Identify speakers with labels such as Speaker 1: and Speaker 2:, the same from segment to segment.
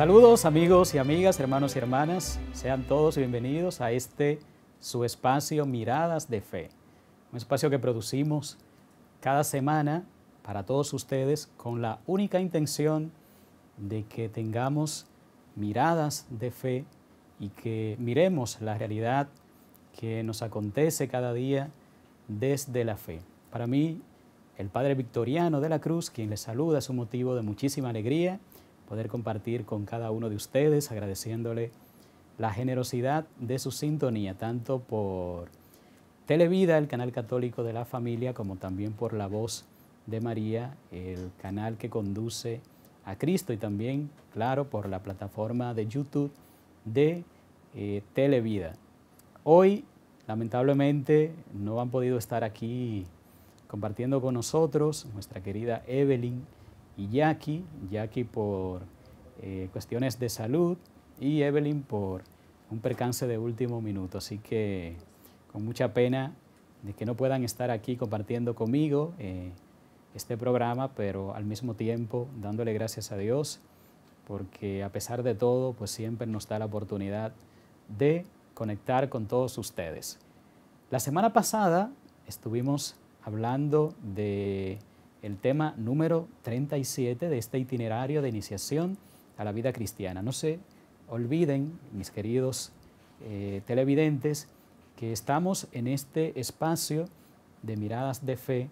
Speaker 1: Saludos amigos y amigas, hermanos y hermanas, sean todos bienvenidos a este su espacio Miradas de Fe, un espacio que producimos cada semana para todos ustedes con la única intención de que tengamos miradas de fe y que miremos la realidad que nos acontece cada día desde la fe. Para mí, el Padre Victoriano de la Cruz, quien les saluda, es un motivo de muchísima alegría poder compartir con cada uno de ustedes, agradeciéndole la generosidad de su sintonía, tanto por Televida, el canal católico de la familia, como también por La Voz de María, el canal que conduce a Cristo y también, claro, por la plataforma de YouTube de eh, Televida. Hoy, lamentablemente, no han podido estar aquí compartiendo con nosotros nuestra querida Evelyn, y Jackie, Jackie por eh, cuestiones de salud y Evelyn por un percance de último minuto. Así que con mucha pena de que no puedan estar aquí compartiendo conmigo eh, este programa, pero al mismo tiempo dándole gracias a Dios, porque a pesar de todo, pues siempre nos da la oportunidad de conectar con todos ustedes. La semana pasada estuvimos hablando de el tema número 37 de este itinerario de iniciación a la vida cristiana. No se olviden, mis queridos eh, televidentes, que estamos en este espacio de miradas de fe,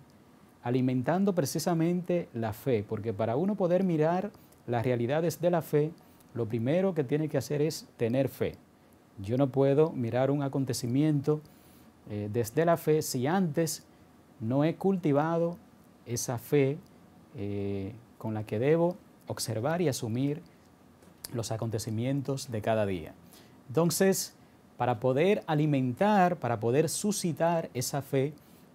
Speaker 1: alimentando precisamente la fe, porque para uno poder mirar las realidades de la fe, lo primero que tiene que hacer es tener fe. Yo no puedo mirar un acontecimiento eh, desde la fe si antes no he cultivado esa fe eh, con la que debo observar y asumir los acontecimientos de cada día. Entonces, para poder alimentar, para poder suscitar esa fe,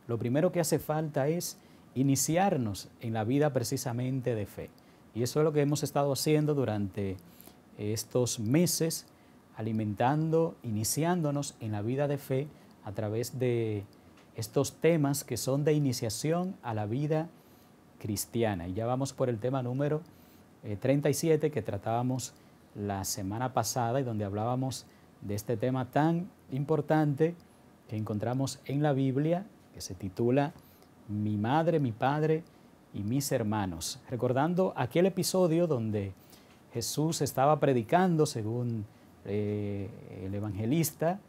Speaker 1: lo primero que hace falta es iniciarnos en la vida precisamente de fe. Y eso es lo que hemos estado haciendo durante estos meses, alimentando, iniciándonos en la vida de fe a través de estos temas que son de iniciación a la vida cristiana. Y ya vamos por el tema número 37 eh, que tratábamos la semana pasada y donde hablábamos de este tema tan importante que encontramos en la Biblia, que se titula Mi madre, mi padre y mis hermanos. Recordando aquel episodio donde Jesús estaba predicando, según eh, el evangelista,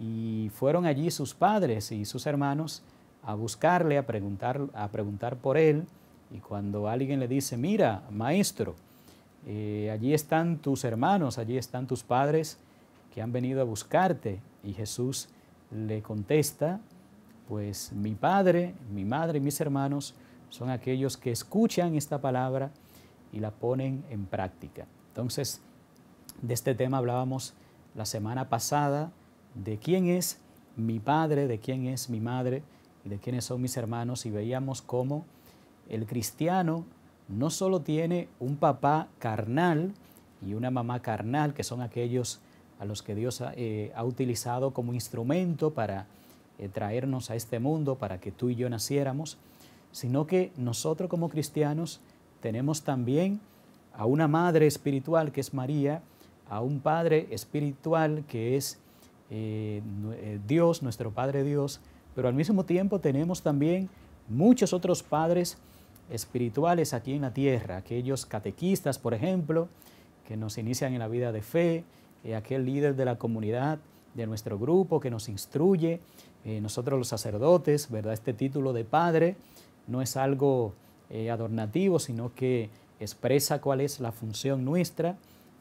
Speaker 1: y fueron allí sus padres y sus hermanos a buscarle, a preguntar, a preguntar por él. Y cuando alguien le dice, mira, maestro, eh, allí están tus hermanos, allí están tus padres que han venido a buscarte. Y Jesús le contesta, pues mi padre, mi madre y mis hermanos son aquellos que escuchan esta palabra y la ponen en práctica. Entonces, de este tema hablábamos la semana pasada de quién es mi padre, de quién es mi madre y de quiénes son mis hermanos y veíamos cómo el cristiano no solo tiene un papá carnal y una mamá carnal, que son aquellos a los que Dios ha, eh, utilizado como instrumento para eh, traernos a este mundo, para que tú y yo naciéramos, sino que nosotros como cristianos tenemos también a una madre espiritual que es María, a un padre espiritual que es eh, eh, Dios, nuestro Padre Dios, pero al mismo tiempo tenemos también muchos otros padres espirituales aquí en la tierra, aquellos catequistas, por ejemplo, que nos inician en la vida de fe, eh, aquel líder de la comunidad, de nuestro grupo, que nos instruye, nosotros los sacerdotes, ¿verdad? Este título de padre no es algo adornativo, sino que expresa cuál es la función nuestra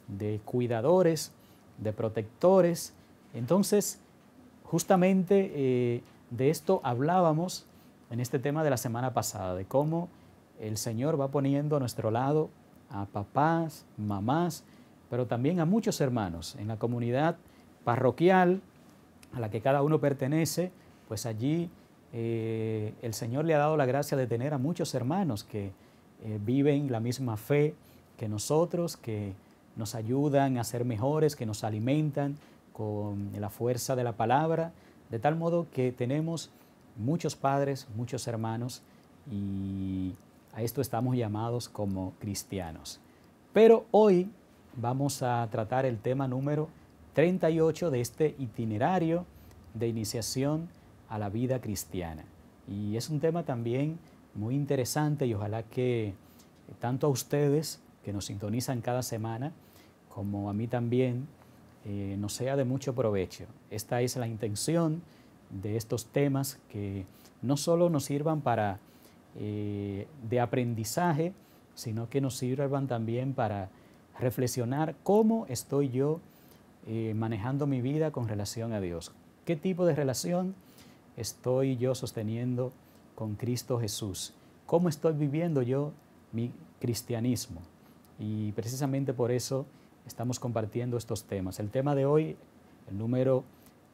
Speaker 1: de cuidadores, de protectores, entonces, justamente eh, de esto hablábamos en este tema de la semana pasada, de cómo el Señor va poniendo a nuestro lado a papás, mamás, pero también a muchos hermanos en la comunidad parroquial a la que cada uno pertenece, pues allí eh, el Señor le ha dado la gracia de tener a muchos hermanos que eh, viven la misma fe que nosotros, que nos ayudan a ser mejores, que nos alimentan, con la fuerza de la palabra, de tal modo que tenemos muchos padres, muchos hermanos y a esto estamos llamados como cristianos. Pero hoy vamos a tratar el tema número 38 de este itinerario de iniciación a la vida cristiana. Y es un tema también muy interesante y ojalá que tanto a ustedes que nos sintonizan cada semana como a mí también eh, no sea de mucho provecho. Esta es la intención de estos temas que no solo nos sirvan para eh, de aprendizaje, sino que nos sirvan también para reflexionar cómo estoy yo eh, manejando mi vida con relación a Dios. ¿Qué tipo de relación estoy yo sosteniendo con Cristo Jesús? ¿Cómo estoy viviendo yo mi cristianismo? Y precisamente por eso estamos compartiendo estos temas. El tema de hoy, el número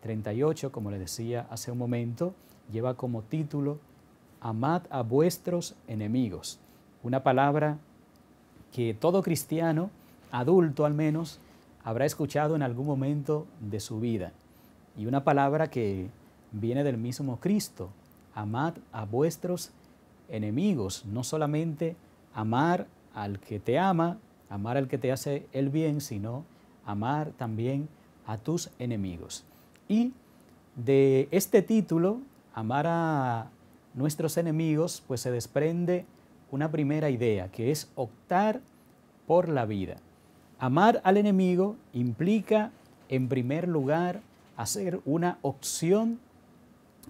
Speaker 1: 38, como le decía hace un momento, lleva como título Amad a vuestros enemigos. Una palabra que todo cristiano, adulto al menos, habrá escuchado en algún momento de su vida. Y una palabra que viene del mismo Cristo. Amad a vuestros enemigos. No solamente amar al que te ama, amar al que te hace el bien, sino amar también a tus enemigos. Y de este título, amar a nuestros enemigos, pues se desprende una primera idea, que es optar por la vida. Amar al enemigo implica, en primer lugar, hacer una opción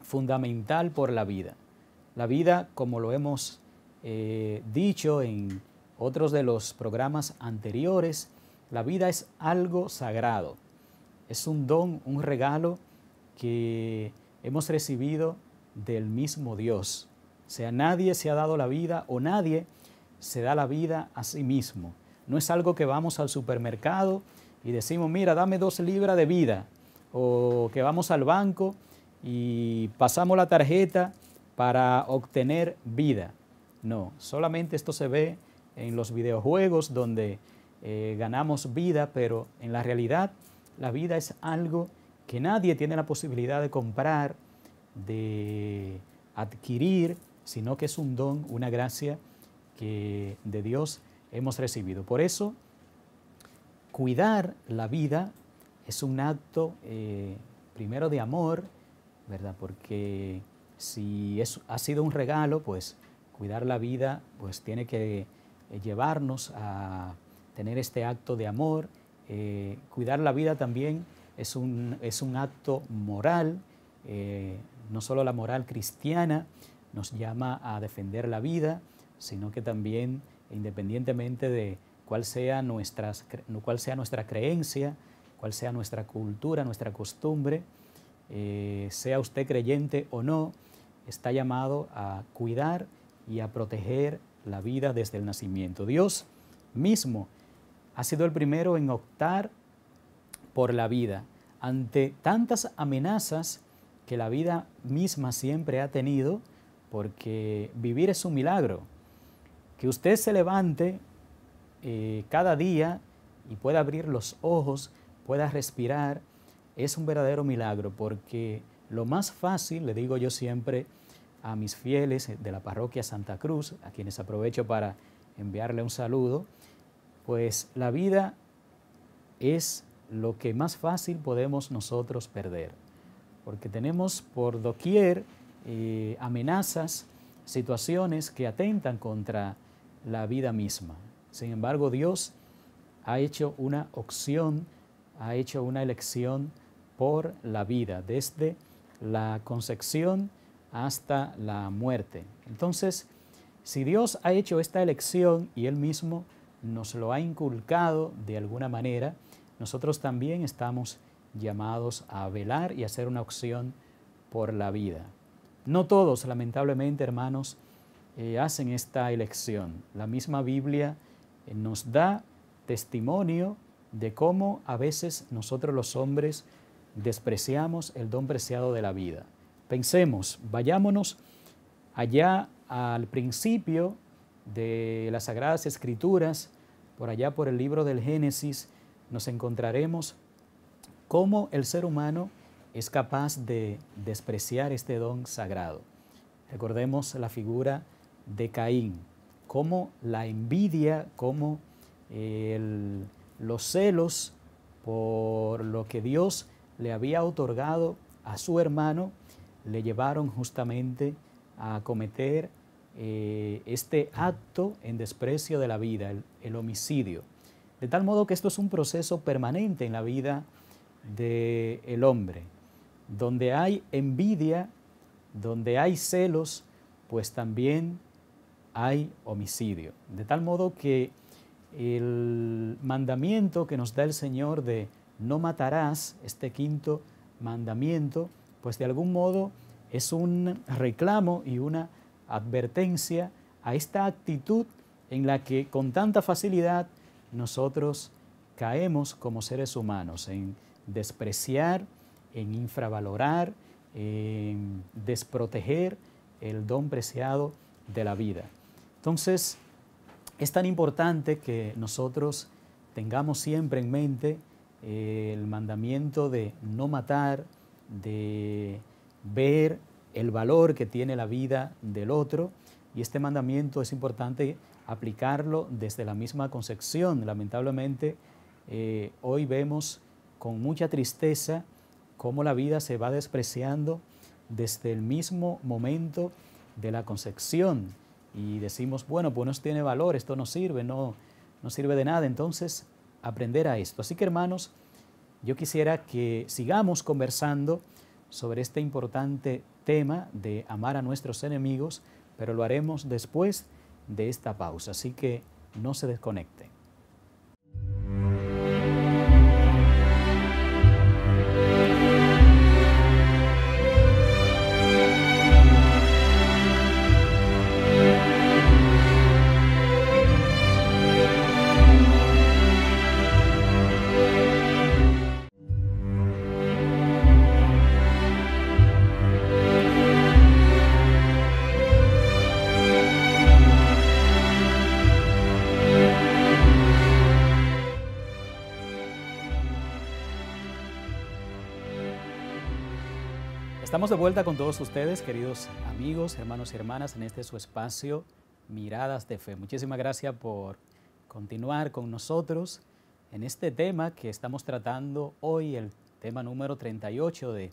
Speaker 1: fundamental por la vida. La vida, como lo hemos eh, dicho en otros de los programas anteriores, la vida es algo sagrado. Es un don, un regalo que hemos recibido del mismo Dios. O sea, nadie se ha dado la vida o nadie se da la vida a sí mismo. No es algo que vamos al supermercado y decimos, mira, dame dos libras de vida. O que vamos al banco y pasamos la tarjeta para obtener vida. No, solamente esto se ve en los videojuegos donde eh, ganamos vida, pero en la realidad la vida es algo que nadie tiene la posibilidad de comprar, de adquirir, sino que es un don, una gracia que de Dios hemos recibido. Por eso, cuidar la vida es un acto eh, primero de amor, ¿verdad? Porque si es, ha sido un regalo, pues cuidar la vida pues tiene que eh, llevarnos a tener este acto de amor. Eh, cuidar la vida también es un, es un acto moral, eh, no solo la moral cristiana nos llama a defender la vida, sino que también, independientemente de cuál sea, nuestras, cuál sea nuestra creencia, cuál sea nuestra cultura, nuestra costumbre, sea usted creyente o no, está llamado a cuidar y a proteger la vida desde el nacimiento. Dios mismo ha sido el primero en optar por la vida ante tantas amenazas que la vida misma siempre ha tenido, porque vivir es un milagro. Que usted se levante eh, cada día y pueda abrir los ojos, pueda respirar, es un verdadero milagro, porque lo más fácil, le digo yo siempre, a mis fieles de la parroquia Santa Cruz, a quienes aprovecho para enviarle un saludo, pues la vida es lo que más fácil podemos nosotros perder, porque tenemos por doquier eh, amenazas, situaciones que atentan contra la vida misma. Sin embargo, Dios ha hecho una opción, ha hecho una elección por la vida desde la concepción hasta la muerte. Entonces, si Dios ha hecho esta elección y Él mismo nos lo ha inculcado de alguna manera, nosotros también estamos llamados a velar y hacer una opción por la vida. No todos, lamentablemente, hermanos, eh, hacen esta elección. La misma Biblia eh, nos da testimonio de cómo a veces nosotros los hombres despreciamos el don preciado de la vida. Pensemos, vayámonos allá al principio de las Sagradas Escrituras, por allá por el libro del Génesis, nos encontraremos cómo el ser humano es capaz de despreciar este don sagrado. Recordemos la figura de Caín, cómo la envidia, cómo eh, los celos por lo que Dios le había otorgado a su hermano le llevaron justamente a cometer eh, este acto en desprecio de la vida, el, homicidio. De tal modo que esto es un proceso permanente en la vida del hombre, donde hay envidia, donde hay celos, pues también hay homicidio. De tal modo que el mandamiento que nos da el Señor de no matarás, este quinto mandamiento, pues de algún modo es un reclamo y una advertencia a esta actitud en la que con tanta facilidad nosotros caemos como seres humanos, en despreciar, en infravalorar, en desproteger el don preciado de la vida. Entonces, es tan importante que nosotros tengamos siempre en mente eh, el mandamiento de no matar, de ver el valor que tiene la vida del otro y este mandamiento es importante aplicarlo desde la misma concepción. Lamentablemente, eh, hoy vemos con mucha tristeza cómo la vida se va despreciando desde el mismo momento de la concepción y decimos, bueno, pues no tiene valor, esto no sirve, no, no sirve de nada, entonces aprender a esto. Así que hermanos, yo quisiera que sigamos conversando sobre este importante tema de amar a nuestros enemigos, pero lo haremos después de esta pausa, así que no se desconecten. Estamos de vuelta con todos ustedes, queridos amigos, hermanos y hermanas, en este su espacio Miradas de Fe. Muchísimas gracias por continuar con nosotros en este tema que estamos tratando hoy, el tema número 38 de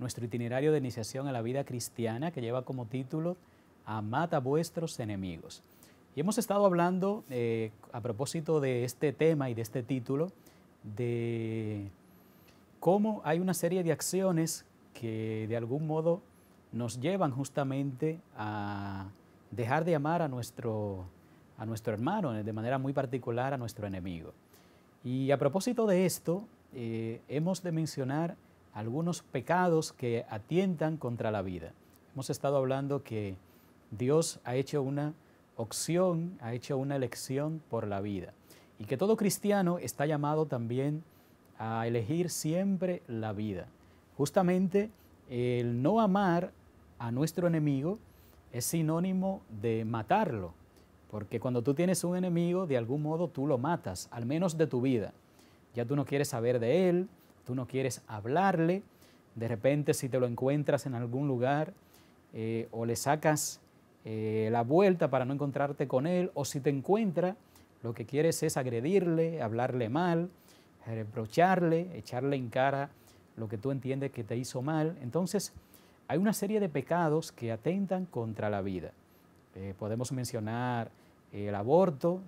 Speaker 1: nuestro itinerario de iniciación a la vida cristiana que lleva como título Amad a vuestros enemigos. Y hemos estado hablando eh, a propósito de este tema y de este título de cómo hay una serie de acciones que de algún modo nos llevan justamente a dejar de amar a nuestro, hermano, de manera muy particular a nuestro enemigo. Y a propósito de esto, eh, hemos de mencionar algunos pecados que atientan contra la vida. Hemos estado hablando que Dios ha hecho una opción, ha hecho una elección por la vida y que todo cristiano está llamado también a elegir siempre la vida. Justamente el no amar a nuestro enemigo es sinónimo de matarlo, porque cuando tú tienes un enemigo, de algún modo tú lo matas, al menos de tu vida. Ya tú no quieres saber de él, tú no quieres hablarle, de repente si te lo encuentras en algún lugar eh, o le sacas eh, la vuelta para no encontrarte con él, o si te encuentra, lo que quieres es agredirle, hablarle mal, reprocharle, echarle en cara lo que tú entiendes que te hizo mal. Entonces, hay una serie de pecados que atentan contra la vida. Eh, podemos mencionar eh, el aborto,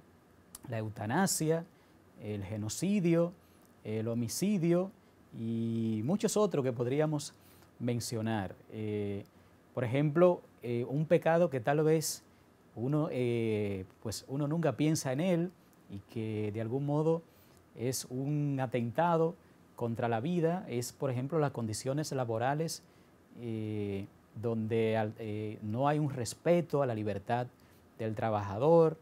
Speaker 1: la eutanasia, el genocidio, el homicidio y muchos otros que podríamos mencionar. Eh, por ejemplo, un pecado que tal vez uno, pues uno nunca piensa en él y que de algún modo es un atentado contra la vida es, por ejemplo, las condiciones laborales eh, donde eh, no hay un respeto a la libertad del trabajador,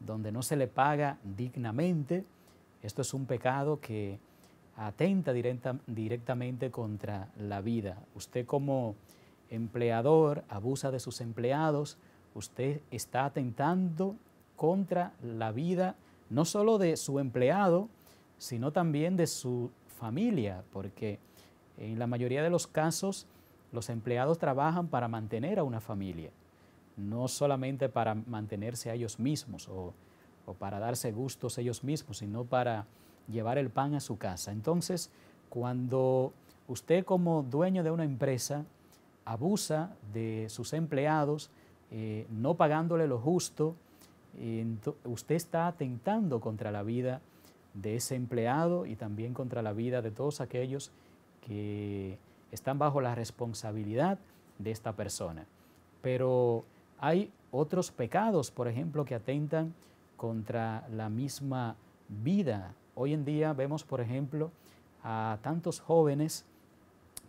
Speaker 1: donde no se le paga dignamente. Esto es un pecado que atenta directamente contra la vida. Usted como empleador abusa de sus empleados, usted está atentando contra la vida no solo de su empleado, sino también de su familia, porque en la mayoría de los casos los empleados trabajan para mantener a una familia, no solamente para mantenerse a ellos mismos o, para darse gustos ellos mismos, sino para llevar el pan a su casa. Entonces, cuando usted como dueño de una empresa abusa de sus empleados, eh, no pagándole lo justo, eh, usted está atentando contra la vida de ese empleado y también contra la vida de todos aquellos que están bajo la responsabilidad de esta persona. Pero hay otros pecados, por ejemplo, que atentan contra la misma vida. Hoy en día vemos, por ejemplo, a tantos jóvenes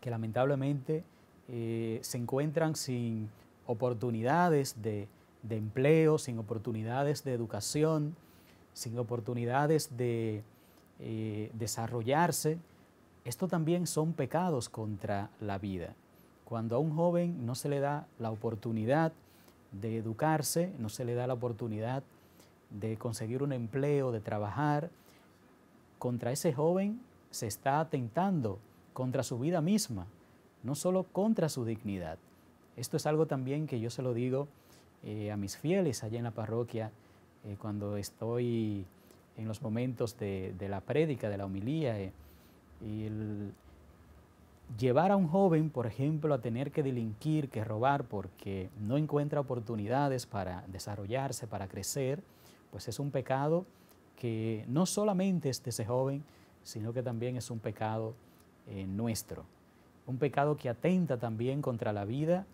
Speaker 1: que lamentablemente eh, se encuentran sin oportunidades de, de empleo, sin oportunidades de educación, sin oportunidades de eh, desarrollarse, esto también son pecados contra la vida. Cuando a un joven no se le da la oportunidad de educarse, no se le da la oportunidad de conseguir un empleo, de trabajar, contra ese joven se está atentando, contra su vida misma, no solo contra su dignidad. Esto es algo también que yo se lo digo eh, a mis fieles allá en la parroquia, eh, cuando estoy en los momentos de, la prédica, de la humilía, eh, llevar a un joven, por ejemplo, a tener que delinquir, que robar, porque no encuentra oportunidades para desarrollarse, para crecer, pues es un pecado que no solamente es de ese joven, sino que también es un pecado eh, nuestro. Un pecado que atenta también contra la vida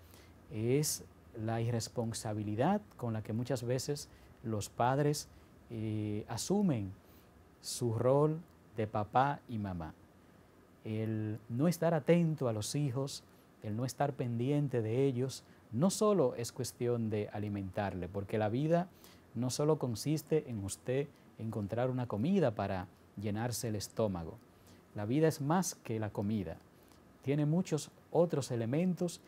Speaker 1: es la irresponsabilidad con la que muchas veces los padres eh, asumen su rol de papá y mamá. El no estar atento a los hijos, el no estar pendiente de ellos, no solo es cuestión de alimentarle, porque la vida no solo consiste en usted encontrar una comida para llenarse el estómago. La vida es más que la comida. Tiene muchos otros elementos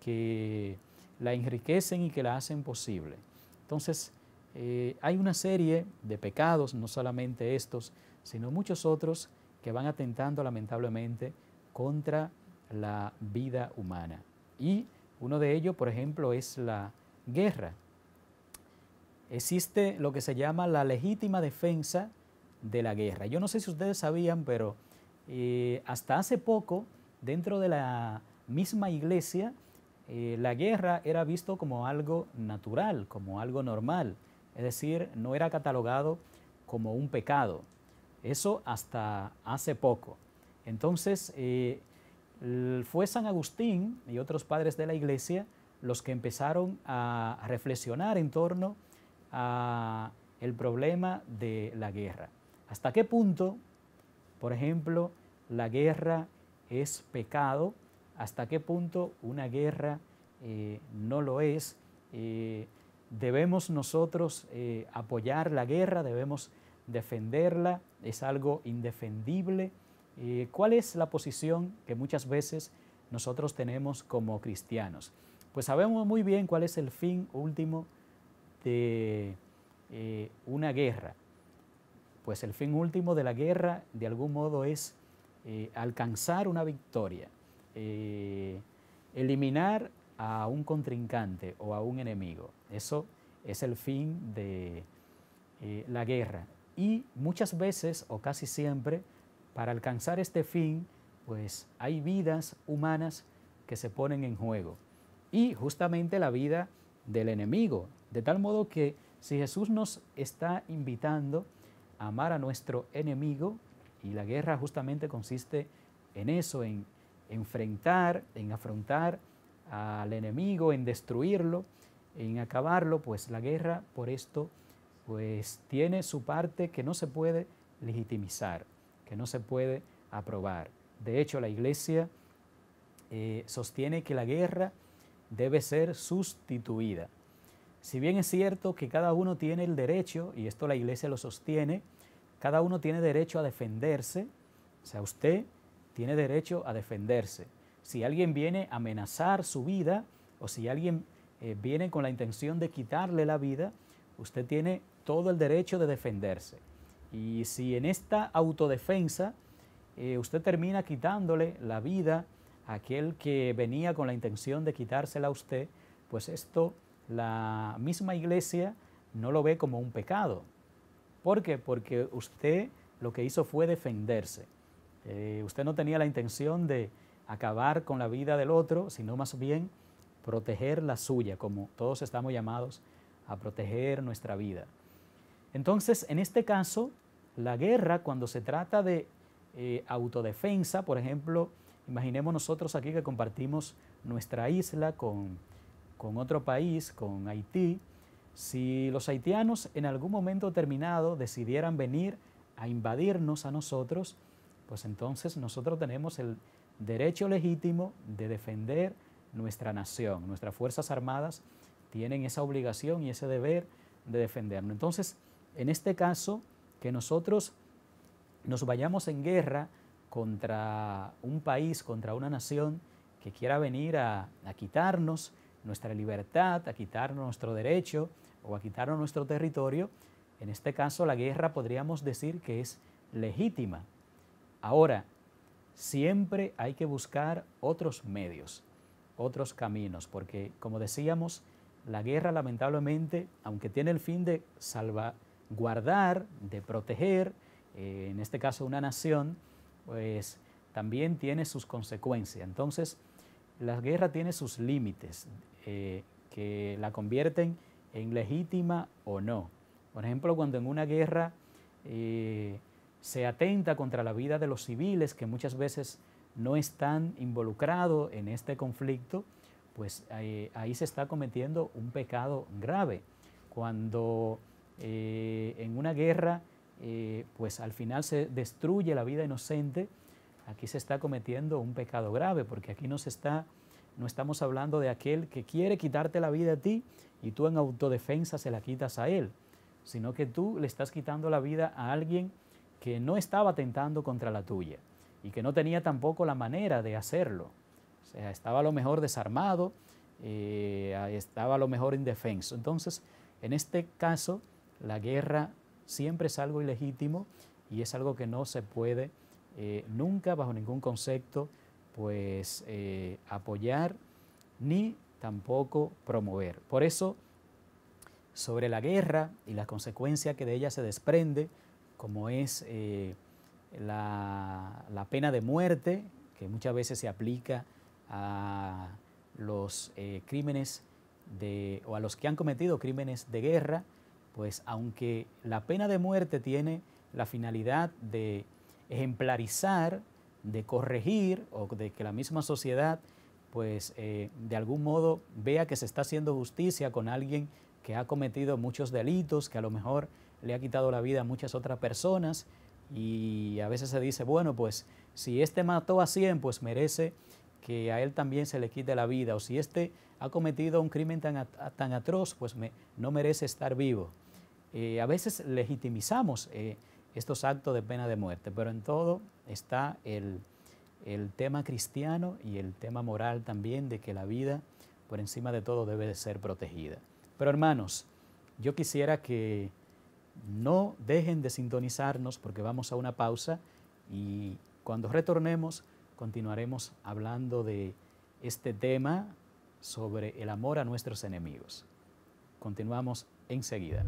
Speaker 1: que la enriquecen y que la hacen posible. Entonces, eh, hay una serie de pecados, no solamente estos, sino muchos otros que van atentando lamentablemente contra la vida humana. Y uno de ellos, por ejemplo, es la guerra. Existe lo que se llama la legítima defensa de la guerra. Yo no sé si ustedes sabían, pero eh, hasta hace poco, dentro de la misma iglesia, eh, la guerra era visto como algo natural, como algo normal es decir, no era catalogado como un pecado. Eso hasta hace poco. Entonces, eh, fue San Agustín y otros padres de la iglesia los que empezaron a reflexionar en torno al problema de la guerra. ¿Hasta qué punto, por ejemplo, la guerra es pecado? ¿Hasta qué punto una guerra eh, no lo es? Eh, debemos nosotros eh, apoyar la guerra, debemos defenderla, es algo indefendible. Eh, ¿Cuál es la posición que muchas veces nosotros tenemos como cristianos? Pues sabemos muy bien cuál es el fin último de eh, una guerra. Pues el fin último de la guerra de algún modo es alcanzar una victoria, eliminar a un contrincante o a un enemigo. Eso es el fin de eh, la guerra. Y muchas veces, o casi siempre, para alcanzar este fin, pues hay vidas humanas que se ponen en juego. Y justamente la vida del enemigo. De tal modo que si Jesús nos está invitando a amar a nuestro enemigo, y la guerra justamente consiste en eso, en enfrentar, en afrontar al enemigo, en destruirlo, en acabarlo, pues la guerra por esto pues tiene su parte que no se puede legitimizar, que no se puede aprobar. De hecho, la Iglesia eh, sostiene que la guerra debe ser sustituida. Si bien es cierto que cada uno tiene el derecho, y esto la Iglesia lo sostiene, cada uno tiene derecho a defenderse, o sea, usted tiene derecho a defenderse si alguien viene a amenazar su vida o si alguien eh, viene con la intención de quitarle la vida, usted tiene todo el derecho de defenderse. Y si en esta autodefensa eh, usted termina quitándole la vida a aquel que venía con la intención de quitársela a usted, pues esto la misma iglesia no lo ve como un pecado. ¿Por qué? Porque usted lo que hizo fue defenderse. Eh, usted no tenía la intención de acabar con la vida del otro, sino más bien proteger la suya, como todos estamos llamados a proteger nuestra vida. Entonces, en este caso, la guerra, cuando se trata de eh, autodefensa, por ejemplo, imaginemos nosotros aquí que compartimos nuestra isla con, con otro país, con Haití, si los haitianos en algún momento determinado decidieran venir a invadirnos a nosotros, pues entonces nosotros tenemos el, derecho legítimo de defender nuestra nación. Nuestras Fuerzas Armadas tienen esa obligación y ese deber de defendernos. Entonces, en este caso, que nosotros nos vayamos en guerra contra un país, contra una nación que quiera venir a, quitarnos nuestra libertad, a quitarnos nuestro derecho o a quitarnos nuestro territorio, en este caso la guerra podríamos decir que es legítima. Ahora, siempre hay que buscar otros medios, otros caminos, porque como decíamos, la guerra lamentablemente, aunque tiene el fin de salvaguardar, de proteger, eh, en este caso una nación, pues también tiene sus consecuencias. Entonces, la guerra tiene sus límites eh, que la convierten en legítima o no. Por ejemplo, cuando en una guerra eh, se atenta contra la vida de los civiles que muchas veces no están involucrados en este conflicto, pues eh, ahí, se está cometiendo un pecado grave. Cuando eh, en una guerra, eh, pues al final se destruye la vida inocente, aquí se está cometiendo un pecado grave, porque aquí está, no estamos hablando de aquel que quiere quitarte la vida a ti y tú en autodefensa se la quitas a él, sino que tú le estás quitando la vida a alguien que no estaba tentando contra la tuya y que no tenía tampoco la manera de hacerlo. O sea, estaba a lo mejor desarmado, eh, estaba a lo mejor indefenso. Entonces, en este caso, la guerra siempre es algo ilegítimo y es algo que no se puede eh, nunca, bajo ningún concepto, pues eh, apoyar ni tampoco promover. Por eso, sobre la guerra y las consecuencias que de ella se desprende, como es eh, la, pena de muerte, que muchas veces se aplica a los eh, crímenes de, o a los que han cometido crímenes de guerra, pues aunque la pena de muerte tiene la finalidad de ejemplarizar, de corregir o de que la misma sociedad pues eh, de algún modo vea que se está haciendo justicia con alguien que ha cometido muchos delitos, que a lo mejor le ha quitado la vida a muchas otras personas y a veces se dice, bueno, pues si este mató a 100, pues merece que a él también se le quite la vida, o si este ha cometido un crimen tan, tan atroz, pues no merece estar vivo. Eh, a veces legitimizamos eh, estos actos de pena de muerte, pero en todo está el, el tema cristiano y el tema moral también de que la vida por encima de todo debe de ser protegida. Pero hermanos, yo quisiera que no dejen de sintonizarnos porque vamos a una pausa y cuando retornemos continuaremos hablando de este tema sobre el amor a nuestros enemigos. Continuamos enseguida.